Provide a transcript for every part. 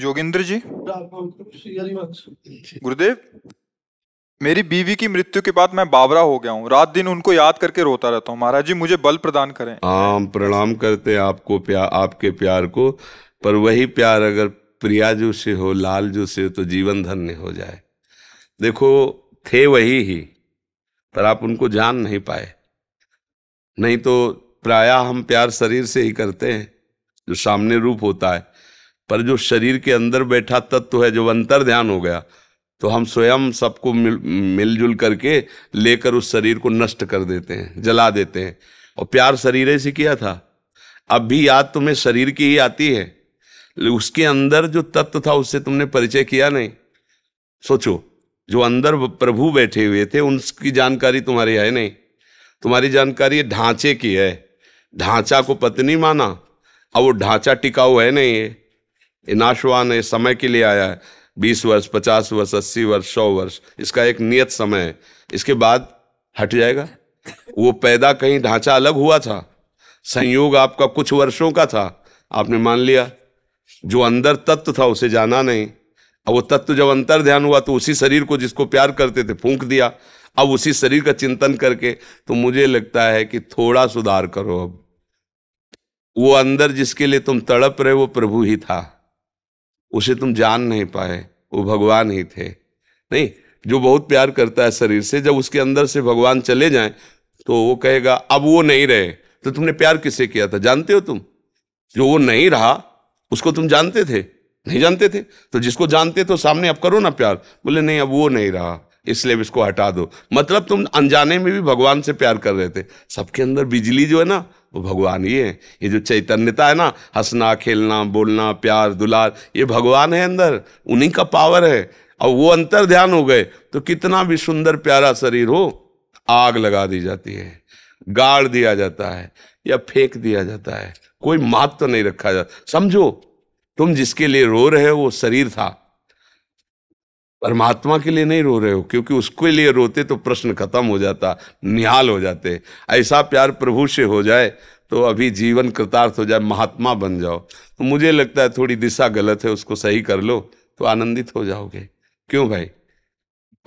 जोगिंद्र जी गुरुदेव मेरी बीवी की मृत्यु के बाद मैं बावरा हो गया हूँ रात दिन उनको याद करके रोता रहता हूँ महाराज जी मुझे बल प्रदान करें हाँ प्रणाम करते हैं आपको प्यार आपके प्यार को पर वही प्यार अगर प्रिया जो से हो लाल जो से तो जीवन धन्य हो जाए देखो थे वही ही पर आप उनको जान नहीं पाए नहीं तो प्रायः हम प्यार शरीर से ही करते हैं जो सामने रूप होता है पर जो शरीर के अंदर बैठा तत्व है जो अंतर ध्यान हो गया तो हम स्वयं सबको मिल मिलजुल करके लेकर उस शरीर को नष्ट कर देते हैं जला देते हैं और प्यार शरीर से किया था अब भी याद तुम्हें शरीर की ही आती है उसके अंदर जो तत्व था उससे तुमने परिचय किया नहीं सोचो जो अंदर प्रभु बैठे हुए थे उनकी जानकारी तुम्हारी है नहीं तुम्हारी जानकारी ढांचे की है ढांचा को पत्नी माना अब वो ढांचा टिकाऊ है नहीं है नाशवान है समय के लिए आया है बीस वर्ष पचास वर्ष अस्सी वर्ष सौ वर्ष इसका एक नियत समय है इसके बाद हट जाएगा वो पैदा कहीं ढांचा अलग हुआ था संयोग आपका कुछ वर्षों का था आपने मान लिया जो अंदर तत्व था उसे जाना नहीं अब वो तत्व जब अंतर ध्यान हुआ तो उसी शरीर को जिसको प्यार करते थे फूंक दिया अब उसी शरीर का चिंतन करके तो मुझे लगता है कि थोड़ा सुधार करो अब वो अंदर जिसके लिए तुम तड़प रहे वो प्रभु ही था उसे तुम जान नहीं पाए वो भगवान ही थे नहीं जो बहुत प्यार करता है शरीर से जब उसके अंदर से भगवान चले जाएं तो वो कहेगा अब वो नहीं रहे तो तुमने प्यार किससे किया था जानते हो तुम जो वो नहीं रहा उसको तुम जानते थे नहीं जानते थे तो जिसको जानते तो सामने अब करो ना प्यार बोले नहीं अब वो नहीं रहा इसलिए इसको हटा दो मतलब तुम अनजाने में भी भगवान से प्यार कर रहे थे सबके अंदर बिजली जो है ना वो भगवान ये है ये जो चैतन्यता है ना हंसना खेलना बोलना प्यार दुलार ये भगवान है अंदर उन्हीं का पावर है और वो अंतर ध्यान हो गए तो कितना भी सुंदर प्यारा शरीर हो आग लगा दी जाती है गाड़ दिया जाता है या फेंक दिया जाता है कोई महत्व तो नहीं रखा जाता समझो तुम जिसके लिए रो रहे हो वो शरीर था परमात्मा के लिए नहीं रो रहे हो क्योंकि उसके लिए रोते तो प्रश्न खत्म हो जाता निहाल हो जाते ऐसा प्यार प्रभु से हो जाए तो अभी जीवन कृतार्थ हो जाए महात्मा बन जाओ तो मुझे लगता है थोड़ी दिशा गलत है उसको सही कर लो तो आनंदित हो जाओगे क्यों भाई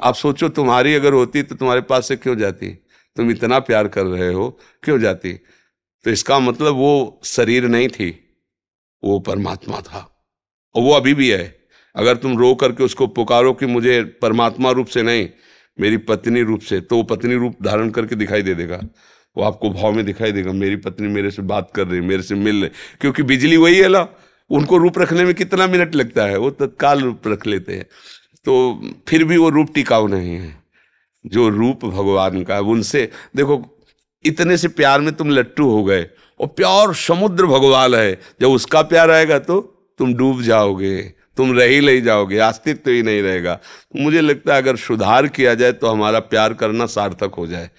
आप सोचो तुम्हारी अगर होती तो तुम्हारे पास से क्यों जाती तुम इतना प्यार कर रहे हो क्यों जाती तो इसका मतलब वो शरीर नहीं थी वो परमात्मा था और वो अभी भी है अगर तुम रो करके उसको पुकारो कि मुझे परमात्मा रूप से नहीं मेरी पत्नी रूप से तो वो पत्नी रूप धारण करके दिखाई दे देगा वो आपको भाव में दिखाई देगा मेरी पत्नी मेरे से बात कर रही मेरे से मिल रही क्योंकि बिजली वही है ना उनको रूप रखने में कितना मिनट लगता है वो तत्काल रूप रख लेते हैं तो फिर भी वो रूप टिकाऊ नहीं है जो रूप भगवान का है उनसे देखो इतने से प्यार में तुम लट्टू हो गए और प्यार समुद्र भगवान है जब उसका प्यार आएगा तो तुम डूब जाओगे तुम रह ही नहीं जाओगे अस्तित्व तो ही नहीं रहेगा तो मुझे लगता है अगर सुधार किया जाए तो हमारा प्यार करना सार्थक हो जाए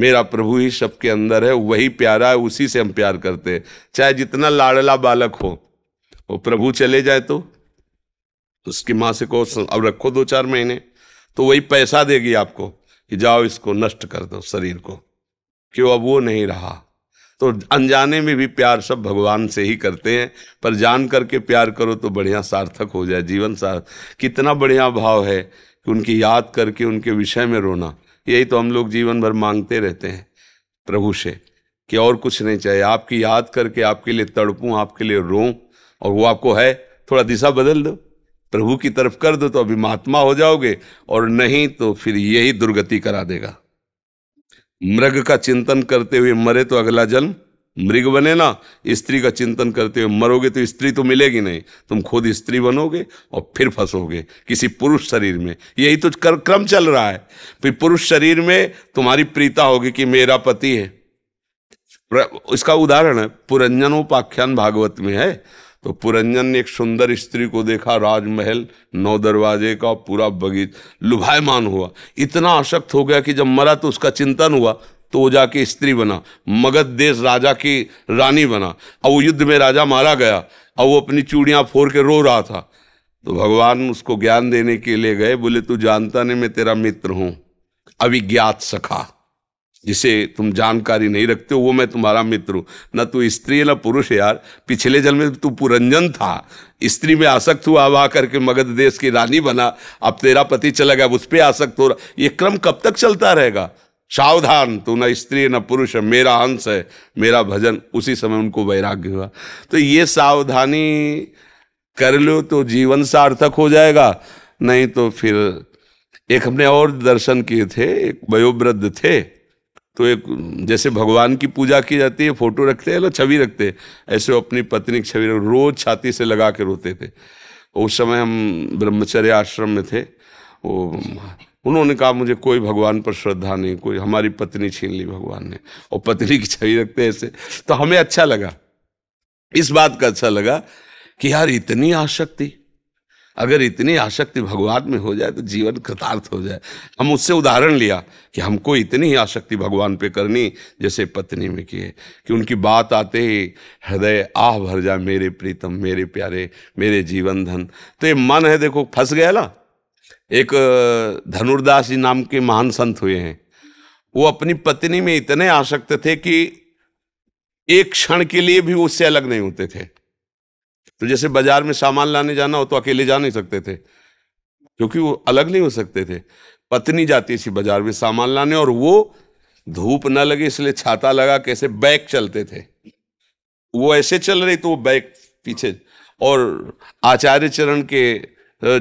मेरा प्रभु ही सबके अंदर है वही प्यारा है उसी से हम प्यार करते हैं चाहे जितना लाड़ला बालक हो वो प्रभु चले जाए तो उसकी माँ से को अब रखो दो चार महीने तो वही पैसा देगी आपको कि जाओ इसको नष्ट कर दो शरीर को क्यों अब वो नहीं रहा तो अनजाने में भी प्यार सब भगवान से ही करते हैं पर जान करके प्यार करो तो बढ़िया सार्थक हो जाए जीवन सार कितना बढ़िया भाव है कि उनकी याद करके उनके विषय में रोना यही तो हम लोग जीवन भर मांगते रहते हैं प्रभु से कि और कुछ नहीं चाहिए आपकी याद करके आपके लिए तड़पूँ आपके लिए रोऊँ और वो आपको है थोड़ा दिशा बदल दो प्रभु की तरफ कर दो तो अभी महात्मा हो जाओगे और नहीं तो फिर यही दुर्गति करा देगा मृग का चिंतन करते हुए मरे तो अगला जन्म मृग बने ना स्त्री का चिंतन करते हुए मरोगे तो स्त्री तो मिलेगी नहीं तुम खुद स्त्री बनोगे और फिर फंसोगे किसी पुरुष शरीर में यही तो कर क्रम चल रहा है फिर पुरुष शरीर में तुम्हारी प्रीता होगी कि मेरा पति है इसका उदाहरण है पुरंजनोपाख्यान भागवत में है तो पुरंजन ने एक सुंदर स्त्री को देखा राजमहल नौ दरवाजे का पूरा बगीच लुभायमान हुआ इतना आशक्त हो गया कि जब मरा तो उसका चिंतन हुआ तो वो जाके स्त्री बना मगध देश राजा की रानी बना अब वो युद्ध में राजा मारा गया अब वो अपनी चूड़ियाँ फोड़ के रो रहा था तो भगवान उसको ज्ञान देने के लिए गए बोले तू जानता नहीं मैं तेरा मित्र हूँ अभिज्ञात सखा जिसे तुम जानकारी नहीं रखते हो वो मैं तुम्हारा मित्र हूँ न तू स्त्री है ना पुरुष है यार पिछले जन्म में तू पुरंजन था स्त्री में आसक्त हुआ अब आकर के मगध देश की रानी बना अब तेरा पति चला गया उस पर आसक्त हो रहा ये क्रम कब तक चलता रहेगा सावधान तू न स्त्री न पुरुष है मेरा अंश है मेरा भजन उसी समय उनको वैराग्य हुआ तो ये सावधानी कर लो तो जीवन सार्थक हो जाएगा नहीं तो फिर एक हमने और दर्शन किए थे एक वयोवृद्ध थे तो एक जैसे भगवान की पूजा की जाती है फोटो रखते हैं ना छवि रखते हैं ऐसे वो अपनी पत्नी की छवि रोज छाती से लगा के रोते थे उस समय हम ब्रह्मचर्य आश्रम में थे वो उन्होंने कहा मुझे कोई भगवान पर श्रद्धा नहीं कोई हमारी पत्नी छीन ली भगवान ने और पत्नी की छवि रखते हैं ऐसे तो हमें अच्छा लगा इस बात का अच्छा लगा कि यार इतनी आसक्ति अगर इतनी आसक्ति भगवान में हो जाए तो जीवन कृतार्थ हो जाए हम उससे उदाहरण लिया कि हमको इतनी ही आसक्ति भगवान पे करनी जैसे पत्नी में की है कि उनकी बात आते ही हृदय आह भर जाए मेरे प्रीतम मेरे प्यारे मेरे जीवन धन तो ये मन है देखो फंस गया ना एक धनुर्दास जी नाम के महान संत हुए हैं वो अपनी पत्नी में इतने आसक्त थे कि एक क्षण के लिए भी उससे अलग नहीं होते थे तो जैसे बाजार में सामान लाने जाना हो तो अकेले जा नहीं सकते थे क्योंकि वो अलग नहीं हो सकते थे पत्नी जाती थी बाजार में सामान लाने और वो धूप न लगे इसलिए छाता लगा कैसे बैग चलते थे वो ऐसे चल रही तो वो बैग पीछे और आचार्य चरण के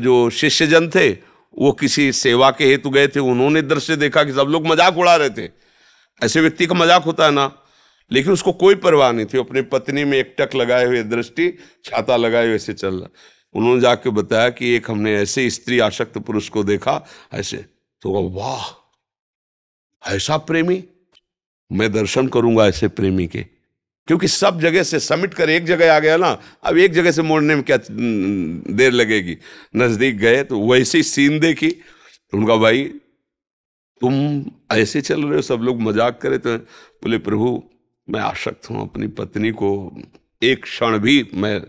जो शिष्यजन थे वो किसी सेवा के हेतु गए थे उन्होंने दृश्य देखा कि सब लोग मजाक उड़ा रहे थे ऐसे व्यक्ति का मजाक होता है ना लेकिन उसको कोई परवाह नहीं थी अपनी पत्नी में एक टक लगाए हुए दृष्टि छाता लगाए हुए ऐसे चल रहा उन्होंने जाके बताया कि एक हमने ऐसे स्त्री आशक्त पुरुष को देखा ऐसे तो वाह ऐसा प्रेमी मैं दर्शन करूंगा ऐसे प्रेमी के क्योंकि सब जगह से समिट कर एक जगह आ गया ना अब एक जगह से मोड़ने में क्या देर लगेगी नज़दीक गए तो वैसे ही सीन देखी तो उनका भाई तुम ऐसे चल रहे हो सब लोग मजाक करे तो बोले प्रभु मैं आशक्त हूँ अपनी पत्नी को एक क्षण भी मैं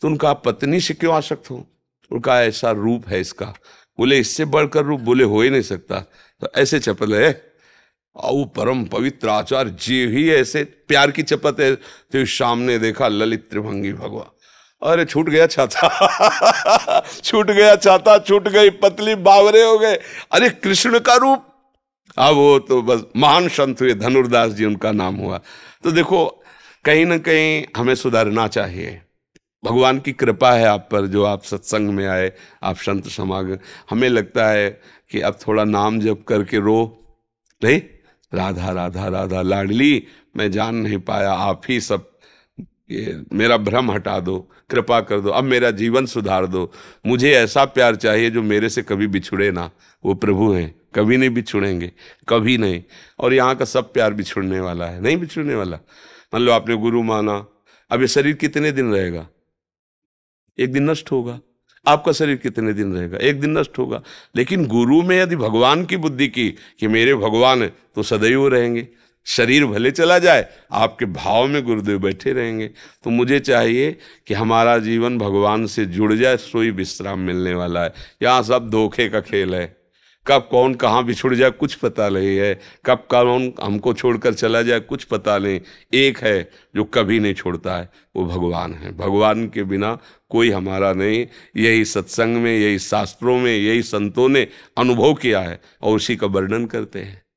तो उनका पत्नी से क्यों आशक्त हूँ उनका ऐसा रूप है इसका बोले इससे बढ़कर रूप बोले हो ही नहीं सकता तो ऐसे चपल है और परम पवित्र आचार्य जी ही ऐसे प्यार की चपत है तो सामने देखा ललित त्रिभंगी भगवान अरे छूट गया छाता छूट गया छाता छूट गई पतली बावरे हो गए अरे कृष्ण का रूप अब वो तो बस महान संत हुए धनुर्दास जी उनका नाम हुआ तो देखो कहीं ना कहीं हमें सुधारना चाहिए भगवान की कृपा है आप पर जो आप सत्संग में आए आप संत समाग हमें लगता है कि अब थोड़ा नाम जप करके रो नहीं राधा राधा राधा लाडली मैं जान नहीं पाया आप ही सब ये मेरा भ्रम हटा दो कृपा कर दो अब मेरा जीवन सुधार दो मुझे ऐसा प्यार चाहिए जो मेरे से कभी बिछुड़े ना वो प्रभु हैं कभी नहीं बिछुड़ेंगे कभी नहीं और यहाँ का सब प्यार बिछुड़ने वाला है नहीं बिछुड़ने वाला मान लो आपने गुरु माना अब ये शरीर कितने दिन रहेगा एक दिन नष्ट होगा आपका शरीर कितने दिन रहेगा एक दिन नष्ट होगा लेकिन गुरु में यदि भगवान की बुद्धि की कि मेरे भगवान है तो सदैव रहेंगे शरीर भले चला जाए आपके भाव में गुरुदेव बैठे रहेंगे तो मुझे चाहिए कि हमारा जीवन भगवान से जुड़ जाए सोई विश्राम मिलने वाला है यहाँ सब धोखे का खेल है कब कौन कहाँ बिछुड़ जाए कुछ पता नहीं है कब कौन हमको छोड़कर चला जाए कुछ पता नहीं एक है जो कभी नहीं छोड़ता है वो भगवान है भगवान के बिना कोई हमारा नहीं यही सत्संग में यही शास्त्रों में यही संतों ने अनुभव किया है और उसी का वर्णन करते हैं